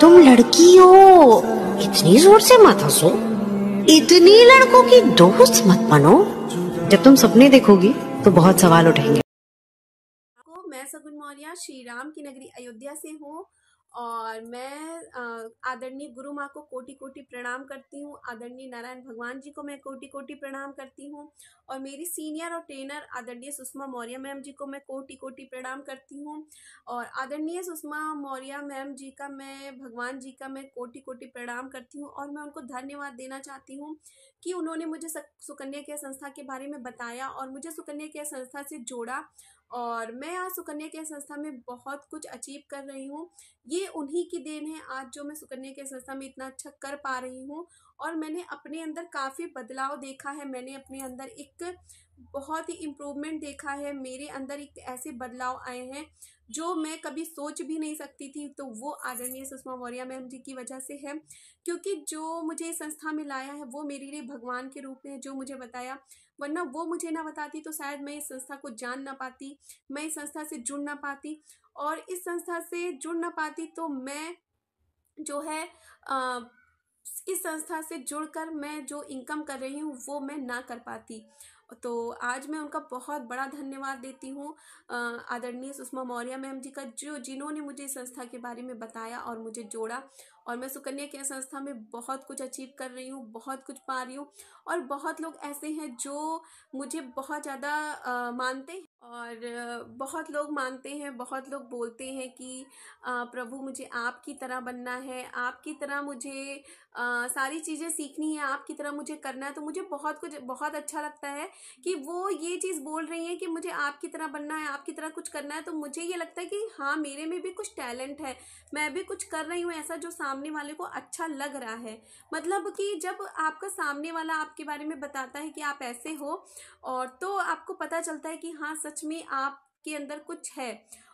तुम लड़की हो इतनी जोर से मत हंसो इतनी लड़कों की दोस्त मत बनो जब तुम सपने देखोगी तो बहुत सवाल उठेंगे मैं सगुन मौर्या श्री राम की नगरी अयोध्या से हूँ और मैं आदरणीय गुरु माँ को कोटि कोटि प्रणाम करती हूँ आदरणीय नारायण भगवान जी को मैं कोटि कोटि प्रणाम करती हूँ और मेरी सीनियर और ट्रेनर आदरणीय सुषमा मौर्य मैम जी को मैं कोटि कोटि प्रणाम करती हूँ और आदरणीय सुषमा मौर्य मैम जी का मैं भगवान जी का मैं कोटि कोटि प्रणाम करती हूँ और मैं उनको धन्यवाद देना चाहती हूँ कि उन्होंने मुझे सुकन्या केयर संस्था के बारे में बताया और मुझे सुकन्या केयर संस्था से जोड़ा और मैं आज सुकन्या के संस्था में बहुत कुछ अचीव कर रही हूँ ये उन्हीं की देन है आज जो मैं सुकन्या के संस्था में इतना अच्छा कर पा रही हूँ और मैंने अपने अंदर काफ़ी बदलाव देखा है मैंने अपने अंदर एक बहुत ही इम्प्रूवमेंट देखा है मेरे अंदर एक ऐसे बदलाव आए हैं जो मैं कभी सोच भी नहीं सकती थी तो वो आदरणीय सुषमा मौर्य मैम जी की वजह से है क्योंकि जो मुझे संस्था में लाया है वो मेरे लिए भगवान के रूप में जो मुझे बताया वरना वो मुझे ना बताती तो शायद मैं इस संस्था को जान ना पाती मैं इस संस्था से जुड़ ना पाती और इस संस्था से जुड़ ना पाती तो मैं जो है आ, इस संस्था से जुड़कर मैं जो इनकम कर रही हूँ वो मैं ना कर पाती तो आज मैं उनका बहुत बड़ा धन्यवाद देती हूँ आदरणीय सुषमा मौर्य मैम जी का जो जिन्होंने मुझे इस संस्था के बारे में बताया और मुझे जोड़ा और मैं सुकन्या के संस्था में बहुत कुछ अचीव कर रही हूँ बहुत कुछ पा रही हूँ और बहुत लोग ऐसे हैं जो मुझे बहुत ज़्यादा मानते और बहुत लोग मानते हैं बहुत लोग बोलते हैं कि प्रभु मुझे आपकी तरह बनना है आपकी तरह मुझे सारी चीज़ें सीखनी है आपकी तरह मुझे करना है तो मुझे बहुत कुछ बहुत अच्छा लगता है कि वो ये चीज़ बोल रही हैं कि मुझे आपकी तरह बनना है आपकी तरह कुछ करना है तो मुझे ये लगता है कि हाँ मेरे में भी कुछ टैलेंट है मैं भी कुछ कर रही हूँ ऐसा जो सामने वाले को अच्छा लग रहा है मतलब कि जब आपका सामने वाला आपके बारे में बताता है कि आप ऐसे हो और तो आपको पता चलता है कि हाँ सच सच में आपके अंदर कुछ है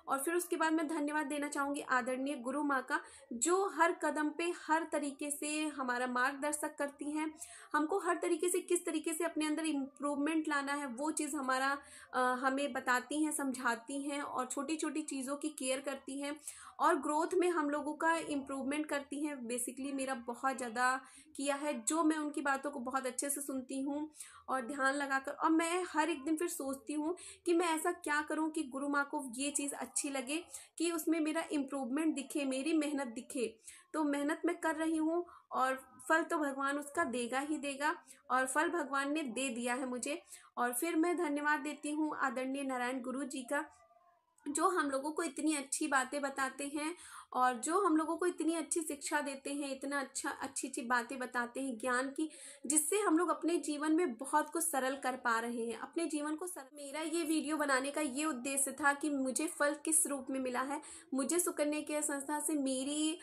और फिर उसके बाद मैं धन्यवाद देना चाहूँगी आदरणीय गुरु माँ का जो हर कदम पे हर तरीके से हमारा मार्गदर्शक करती हैं हमको हर तरीके से किस तरीके से अपने अंदर इम्प्रूवमेंट लाना है वो चीज़ हमारा आ, हमें बताती हैं समझाती हैं और छोटी छोटी चीज़ों की केयर करती हैं और ग्रोथ में हम लोगों का इम्प्रूवमेंट करती हैं बेसिकली मेरा बहुत ज़्यादा किया है जो मैं उनकी बातों को बहुत अच्छे से सुनती हूँ और ध्यान लगाकर और मैं हर एक दिन फिर सोचती हूँ कि मैं ऐसा क्या करूँ कि गुरु माँ को ये चीज़ अच्छी लगे कि उसमें मेरा इम्प्रूवमेंट दिखे मेरी मेहनत दिखे तो मेहनत मैं कर रही हूँ और फल तो भगवान उसका देगा ही देगा और फल भगवान ने दे दिया है मुझे और फिर मैं धन्यवाद देती हूँ आदरणीय नारायण गुरु जी का जो हम लोगों को इतनी अच्छी बातें बताते हैं और जो हम लोगों को इतनी अच्छी शिक्षा देते हैं इतना अच्छा अच्छी अच्छी बातें बताते हैं ज्ञान की जिससे हम लोग अपने जीवन में बहुत कुछ सरल कर पा रहे हैं अपने जीवन को सरल मेरा ये वीडियो बनाने का ये उद्देश्य था कि मुझे फल किस रूप में मिला है मुझे सुकन्या केयर संस्था से मेरी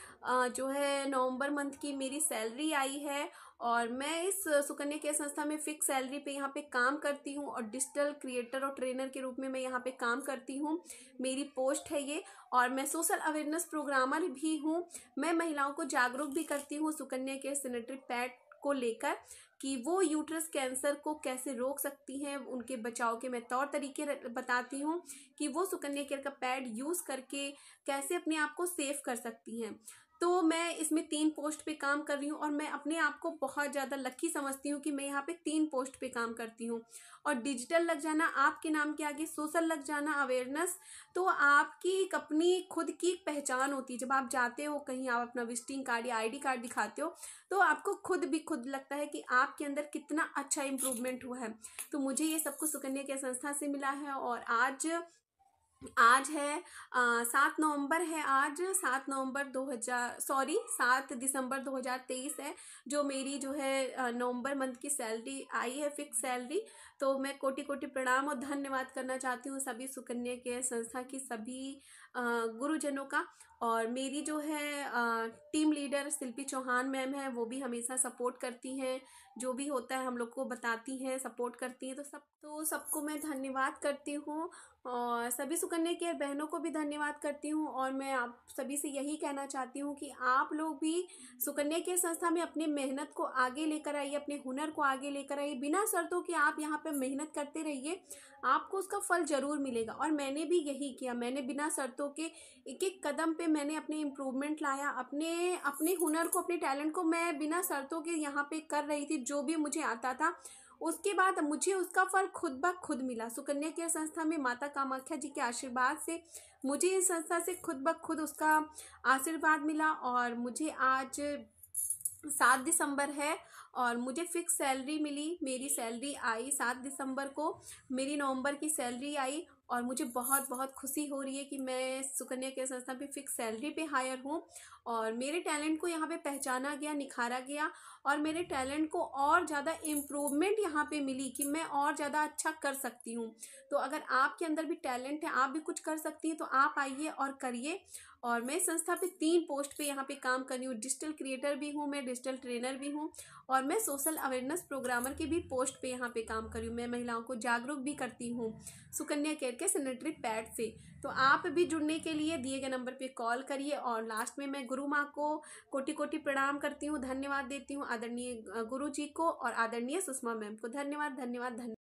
जो है नवम्बर मंथ की मेरी सैलरी आई है और मैं इस सुकन्या केयर संस्था में फिक्स सैलरी पे यहाँ पे काम करती हूँ और डिजिटल क्रिएटर और ट्रेनर के रूप में मैं यहाँ पे काम करती हूँ मेरी पोस्ट है ये और मैं सोशल अवेयरनेस प्रोग्राम प्रोग्रामर भी हूँ मैं महिलाओं को जागरूक भी करती हूँ सुकन्या के सेनेटरी पैड को लेकर कि वो यूट्रस कैंसर को कैसे रोक सकती हैं उनके बचाव के मैं तौर तरीके बताती हूँ कि वो सुकन्या केयर का पैड यूज़ करके कैसे अपने आप को सेफ कर सकती हैं तो मैं इसमें तीन पोस्ट पे काम कर रही हूँ और मैं अपने आप को बहुत ज़्यादा लकी समझती हूँ कि मैं यहाँ पे तीन पोस्ट पे काम करती हूँ और डिजिटल लग जाना आपके नाम के आगे सोशल लग जाना अवेयरनेस तो आपकी एक अपनी खुद की पहचान होती है जब आप जाते हो कहीं आप अपना विजिटिंग कार्ड या आईडी कार्ड दिखाते हो तो आपको खुद भी खुद लगता है कि आपके अंदर कितना अच्छा इम्प्रूवमेंट हुआ है तो मुझे ये सब कुछ सुकन्या के संस्था से मिला है और आज आज है सात नवंबर है आज सात नवंबर दो हज़ार सॉरी सात दिसंबर दो हज़ार तेईस है जो मेरी जो है नवंबर मंथ की सैलरी आई है फिक्स सैलरी तो मैं कोटि कोटि प्रणाम और धन्यवाद करना चाहती हूँ सभी सुकन्या के संस्था की सभी गुरुजनों का और मेरी जो है team leader Shilpi Chauhan ma'am है वो भी हमेशा सपोर्ट करती हैं जो भी होता है हम लोग को बताती हैं सपोर्ट करती हैं तो सब तो सबको मैं धन्यवाद करती हूँ और सभी सुकन्या के बहनों को भी धन्यवाद करती हूँ और मैं आप सभी से यही कहना चाहती हूँ कि आप लोग भी सुकन्या के संस्था में अपनी मेहनत को आगे लेकर आइए अपने हुनर को आगे लेकर आइए बिना शर्तों के आप यहाँ पे मेहनत करते रहिए आपको उसका फल ज़रूर मिलेगा और मैंने भी यही किया मैंने बिना शर्तों के एक एक कदम पे मैंने अपने इम्प्रूवमेंट लाया अपने अपने हुनर को अपने टैलेंट को मैं बिना शर्तों के यहाँ पे कर रही थी जो भी मुझे आता था उसके बाद मुझे उसका फल खुद ब खुद मिला सुकन्या केयर संस्था में माता कामाख्या जी के आशीर्वाद से मुझे इस संस्था से खुद ब खुद उसका आशीर्वाद मिला और मुझे आज सात दिसंबर है और मुझे फिक्स सैलरी मिली मेरी सैलरी आई सात दिसंबर को मेरी नवंबर की सैलरी आई और मुझे बहुत बहुत खुशी हो रही है कि मैं सुकन्या के संस्था पे फिक्स सैलरी पे हायर हूँ और मेरे टैलेंट को यहाँ पे पहचाना गया निखारा गया और मेरे टैलेंट को और ज़्यादा इम्प्रूवमेंट यहाँ पे मिली कि मैं और ज़्यादा अच्छा कर सकती हूँ तो अगर आपके अंदर भी टैलेंट है आप भी कुछ कर सकती हैं तो आप आइए और करिए और मैं संस्था पे तीन पोस्ट पे यहाँ पे काम कर रही हूँ डिजिटल क्रिएटर भी हूँ मैं डिजिटल ट्रेनर भी हूँ और मैं सोशल अवेयरनेस प्रोग्रामर की भी पोस्ट पे यहाँ पे काम कर रही हूँ मैं महिलाओं को जागरूक भी करती हूँ सुकन्या केयर के सैनिटरी पैड से तो आप भी जुड़ने के लिए दिए गए नंबर पे कॉल करिए और लास्ट में मैं गुरु माँ को कोटि कोटि प्रणाम करती हूँ धन्यवाद देती हूँ आदरणीय गुरु जी को और आदरणीय सुषमा मैम को धन्यवाद धन्यवाद धन्यवाद